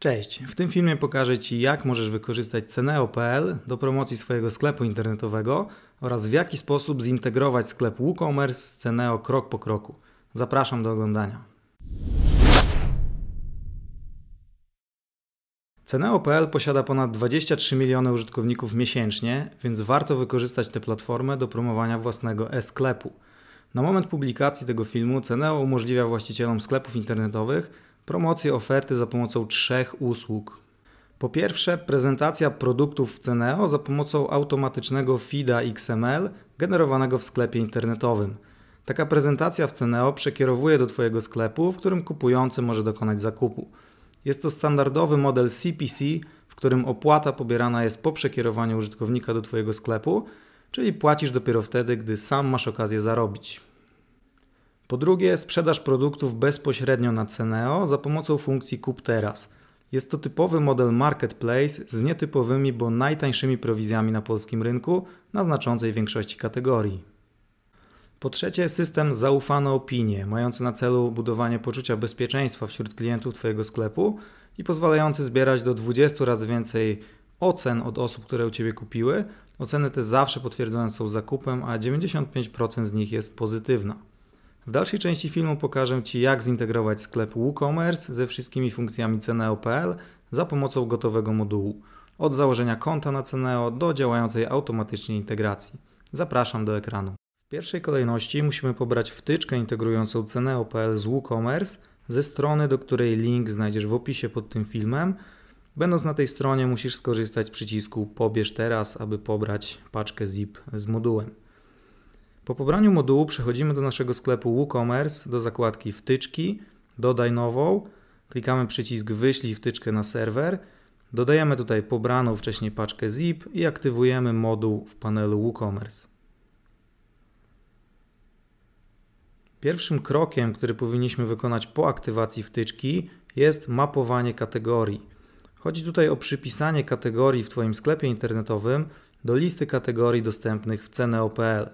Cześć, w tym filmie pokażę Ci jak możesz wykorzystać Ceneo.pl do promocji swojego sklepu internetowego oraz w jaki sposób zintegrować sklep WooCommerce z Ceneo krok po kroku. Zapraszam do oglądania. Ceneo.pl posiada ponad 23 miliony użytkowników miesięcznie, więc warto wykorzystać tę platformę do promowania własnego e-sklepu. Na moment publikacji tego filmu Ceneo umożliwia właścicielom sklepów internetowych promocję oferty za pomocą trzech usług. Po pierwsze, prezentacja produktów w Ceneo za pomocą automatycznego feeda XML generowanego w sklepie internetowym. Taka prezentacja w Ceneo przekierowuje do Twojego sklepu, w którym kupujący może dokonać zakupu. Jest to standardowy model CPC, w którym opłata pobierana jest po przekierowaniu użytkownika do Twojego sklepu, czyli płacisz dopiero wtedy, gdy sam masz okazję zarobić. Po drugie, sprzedaż produktów bezpośrednio na Ceneo za pomocą funkcji Kup teraz. Jest to typowy model marketplace z nietypowymi, bo najtańszymi prowizjami na polskim rynku na znaczącej większości kategorii. Po trzecie, system zaufane opinie, mający na celu budowanie poczucia bezpieczeństwa wśród klientów Twojego sklepu i pozwalający zbierać do 20 razy więcej ocen od osób, które u Ciebie kupiły. Oceny te zawsze potwierdzone są zakupem, a 95% z nich jest pozytywna. W dalszej części filmu pokażę Ci jak zintegrować sklep WooCommerce ze wszystkimi funkcjami Ceneo.pl za pomocą gotowego modułu. Od założenia konta na Ceneo do działającej automatycznie integracji. Zapraszam do ekranu. W pierwszej kolejności musimy pobrać wtyczkę integrującą Ceneo.pl z WooCommerce ze strony, do której link znajdziesz w opisie pod tym filmem. Będąc na tej stronie musisz skorzystać z przycisku pobierz teraz, aby pobrać paczkę zip z modułem. Po pobraniu modułu przechodzimy do naszego sklepu WooCommerce, do zakładki wtyczki, dodaj nową, klikamy przycisk wyślij wtyczkę na serwer, dodajemy tutaj pobraną wcześniej paczkę zip i aktywujemy moduł w panelu WooCommerce. Pierwszym krokiem, który powinniśmy wykonać po aktywacji wtyczki jest mapowanie kategorii. Chodzi tutaj o przypisanie kategorii w Twoim sklepie internetowym do listy kategorii dostępnych w Ceneo.pl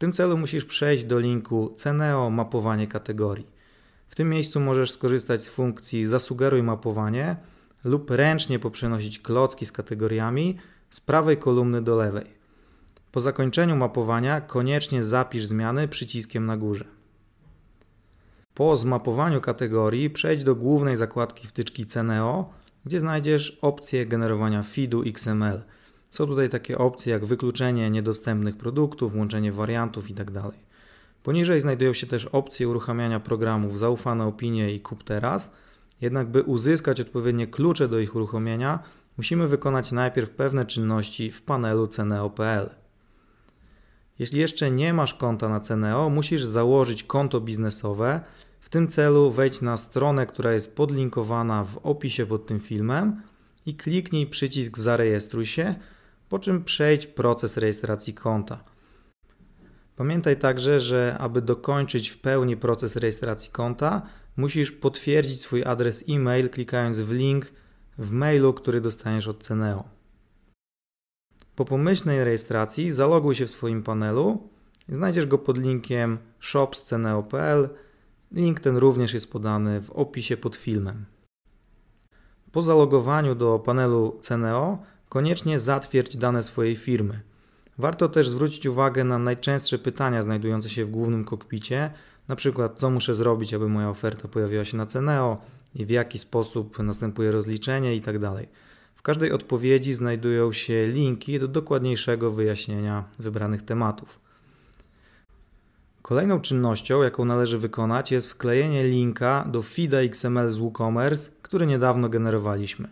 tym celu musisz przejść do linku Ceneo mapowanie kategorii. W tym miejscu możesz skorzystać z funkcji zasugeruj mapowanie lub ręcznie poprzenosić klocki z kategoriami z prawej kolumny do lewej. Po zakończeniu mapowania koniecznie zapisz zmiany przyciskiem na górze. Po zmapowaniu kategorii przejdź do głównej zakładki wtyczki Ceneo, gdzie znajdziesz opcję generowania feedu XML – są tutaj takie opcje jak wykluczenie niedostępnych produktów, włączenie wariantów itd. Tak Poniżej znajdują się też opcje uruchamiania programów Zaufane Opinie i Kup Teraz. Jednak by uzyskać odpowiednie klucze do ich uruchomienia, musimy wykonać najpierw pewne czynności w panelu Ceneo.pl. Jeśli jeszcze nie masz konta na Ceneo, musisz założyć konto biznesowe. W tym celu wejdź na stronę, która jest podlinkowana w opisie pod tym filmem i kliknij przycisk Zarejestruj się, po czym przejdź proces rejestracji konta. Pamiętaj także, że aby dokończyć w pełni proces rejestracji konta, musisz potwierdzić swój adres e-mail klikając w link w mailu, który dostaniesz od Ceneo. Po pomyślnej rejestracji zaloguj się w swoim panelu. Znajdziesz go pod linkiem shop.ceneo.pl. Link ten również jest podany w opisie pod filmem. Po zalogowaniu do panelu Ceneo koniecznie zatwierdź dane swojej firmy. Warto też zwrócić uwagę na najczęstsze pytania znajdujące się w głównym kokpicie, na przykład co muszę zrobić, aby moja oferta pojawiła się na Ceneo i w jaki sposób następuje rozliczenie itd. Tak w każdej odpowiedzi znajdują się linki do dokładniejszego wyjaśnienia wybranych tematów. Kolejną czynnością, jaką należy wykonać, jest wklejenie linka do FIDA XML z WooCommerce, który niedawno generowaliśmy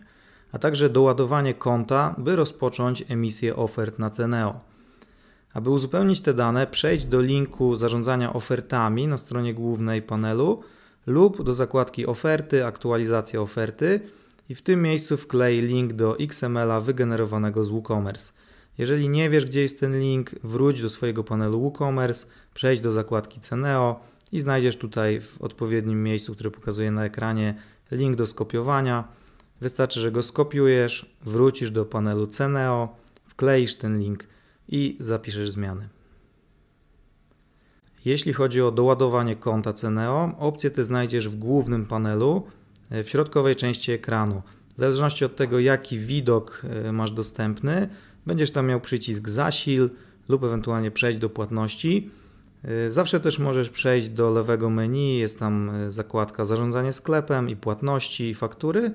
a także doładowanie konta, by rozpocząć emisję ofert na Ceneo. Aby uzupełnić te dane, przejdź do linku zarządzania ofertami na stronie głównej panelu lub do zakładki oferty, aktualizacja oferty i w tym miejscu wklej link do XML-a wygenerowanego z WooCommerce. Jeżeli nie wiesz, gdzie jest ten link, wróć do swojego panelu WooCommerce, przejdź do zakładki Ceneo i znajdziesz tutaj w odpowiednim miejscu, które pokazuję na ekranie, link do skopiowania Wystarczy, że go skopiujesz, wrócisz do panelu Ceneo, wkleisz ten link i zapiszesz zmiany. Jeśli chodzi o doładowanie konta Ceneo, opcję tę znajdziesz w głównym panelu, e, w środkowej części ekranu. W zależności od tego, jaki widok e, masz dostępny, będziesz tam miał przycisk zasil lub ewentualnie przejść do płatności. E, zawsze też możesz przejść do lewego menu, jest tam zakładka zarządzanie sklepem i płatności i faktury.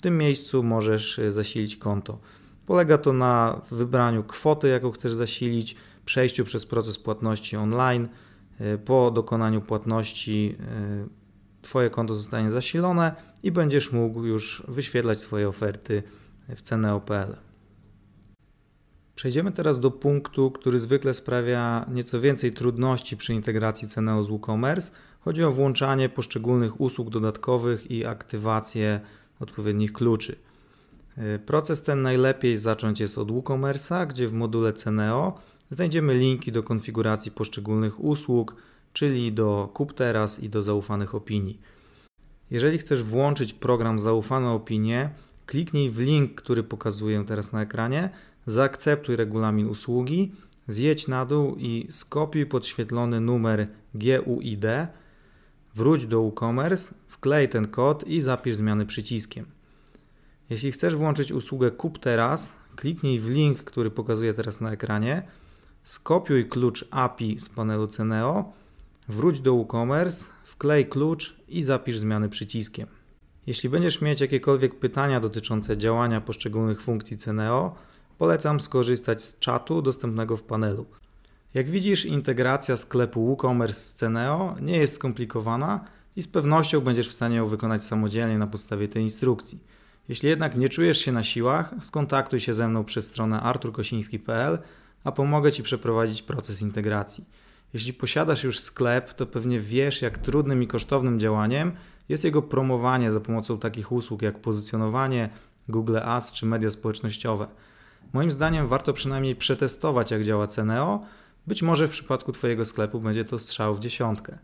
W tym miejscu możesz y, zasilić konto. Polega to na wybraniu kwoty, jaką chcesz zasilić, przejściu przez proces płatności online. Y, po dokonaniu płatności y, Twoje konto zostanie zasilone i będziesz mógł już wyświetlać swoje oferty w ceneo.pl. Przejdziemy teraz do punktu, który zwykle sprawia nieco więcej trudności przy integracji Ceneo z WooCommerce. Chodzi o włączanie poszczególnych usług dodatkowych i aktywację odpowiednich kluczy. E, proces ten najlepiej zacząć jest od WooCommerce, gdzie w module CNEO znajdziemy linki do konfiguracji poszczególnych usług, czyli do kup teraz i do zaufanych opinii. Jeżeli chcesz włączyć program Zaufane Opinie, kliknij w link, który pokazuję teraz na ekranie, zaakceptuj regulamin usługi, zjedź na dół i skopiuj podświetlony numer GUID Wróć do WooCommerce, wklej ten kod i zapisz zmiany przyciskiem. Jeśli chcesz włączyć usługę Kup teraz, kliknij w link, który pokazuję teraz na ekranie, skopiuj klucz API z panelu Ceneo, wróć do WooCommerce, wklej klucz i zapisz zmiany przyciskiem. Jeśli będziesz mieć jakiekolwiek pytania dotyczące działania poszczególnych funkcji Ceneo, polecam skorzystać z czatu dostępnego w panelu. Jak widzisz, integracja sklepu WooCommerce z Ceneo nie jest skomplikowana i z pewnością będziesz w stanie ją wykonać samodzielnie na podstawie tej instrukcji. Jeśli jednak nie czujesz się na siłach, skontaktuj się ze mną przez stronę arturkosiński.pl, a pomogę Ci przeprowadzić proces integracji. Jeśli posiadasz już sklep, to pewnie wiesz, jak trudnym i kosztownym działaniem jest jego promowanie za pomocą takich usług jak pozycjonowanie, Google Ads czy media społecznościowe. Moim zdaniem warto przynajmniej przetestować, jak działa Ceneo, być może w przypadku Twojego sklepu będzie to strzał w dziesiątkę.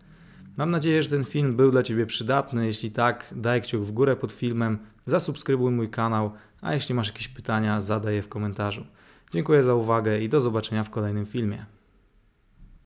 Mam nadzieję, że ten film był dla Ciebie przydatny. Jeśli tak, daj kciuk w górę pod filmem, zasubskrybuj mój kanał, a jeśli masz jakieś pytania, zadaj je w komentarzu. Dziękuję za uwagę i do zobaczenia w kolejnym filmie.